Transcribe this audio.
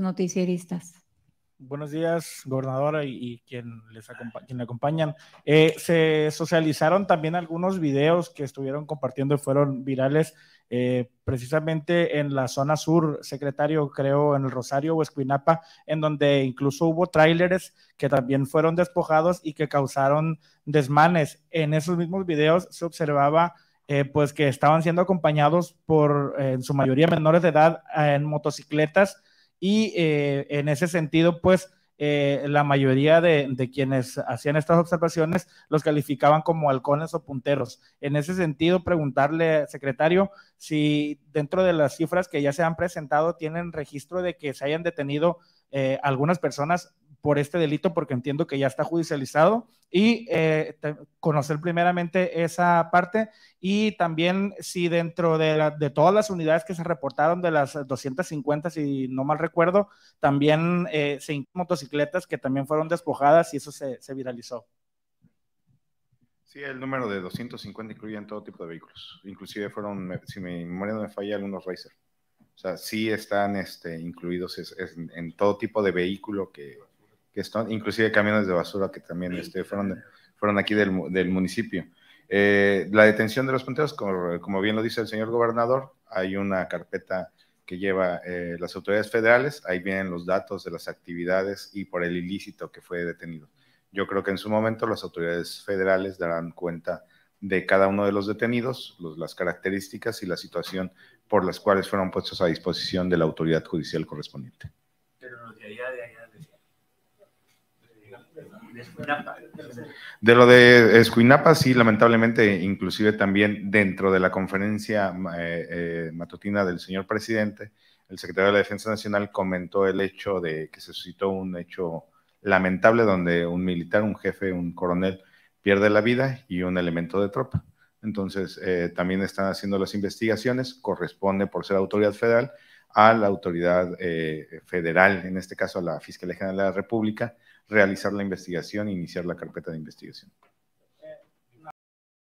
noticieristas. Buenos días, gobernadora y, quien les quien le acompañan. Eh, se socializaron también algunos videos que estuvieron compartiendo y fueron virales eh, precisamente en la zona sur, secretario, creo, en el Rosario o Esquinapa, en donde incluso hubo tráileres que también fueron despojados y que causaron desmanes. En esos mismos videos se observaba eh, pues que estaban siendo acompañados por, en su mayoría, menores de edad en motocicletas y eh, en ese sentido, pues eh, la mayoría de, quienes hacían estas observaciones los calificaban como halcones o punteros. En ese sentido, preguntarle, secretario, si dentro de las cifras que ya se han presentado tienen registro de que se hayan detenido eh, algunas personas por este delito porque entiendo que ya está judicializado y eh, conocer primeramente esa parte y también si dentro de, todas las unidades que se reportaron de las 250, si no mal recuerdo, también eh, se motocicletas que también fueron despojadas y eso se, se viralizó. Sí, el número de 250 en todo tipo de vehículos. Inclusive fueron, si mi memoria no me falla, algunos Racer. O sea, sí están este, incluidos en todo tipo de vehículo que que están, inclusive camiones de basura que también este, fueron, aquí del, municipio. Eh, la detención de los punteros, como, bien lo dice el señor gobernador, hay una carpeta que lleva eh, las autoridades federales, ahí vienen los datos de las actividades y por el ilícito que fue detenido. Yo creo que en su momento las autoridades federales darán cuenta de cada uno de los detenidos, las características y la situación por las cuales fueron puestos a disposición de la autoridad judicial correspondiente. Pero de allá, de allá, de de lo de Escuinapa, sí, lamentablemente, inclusive también dentro de la conferencia eh, eh, matutina del señor presidente, el secretario de la Defensa Nacional comentó el hecho de que se suscitó un hecho lamentable donde un militar, un jefe, un coronel pierde la vida y un elemento de tropa. Entonces, eh, también están haciendo las investigaciones, corresponde por ser autoridad federal, a la autoridad eh, federal, en este caso a la Fiscalía General de la República, realizar la investigación e iniciar la carpeta de investigación.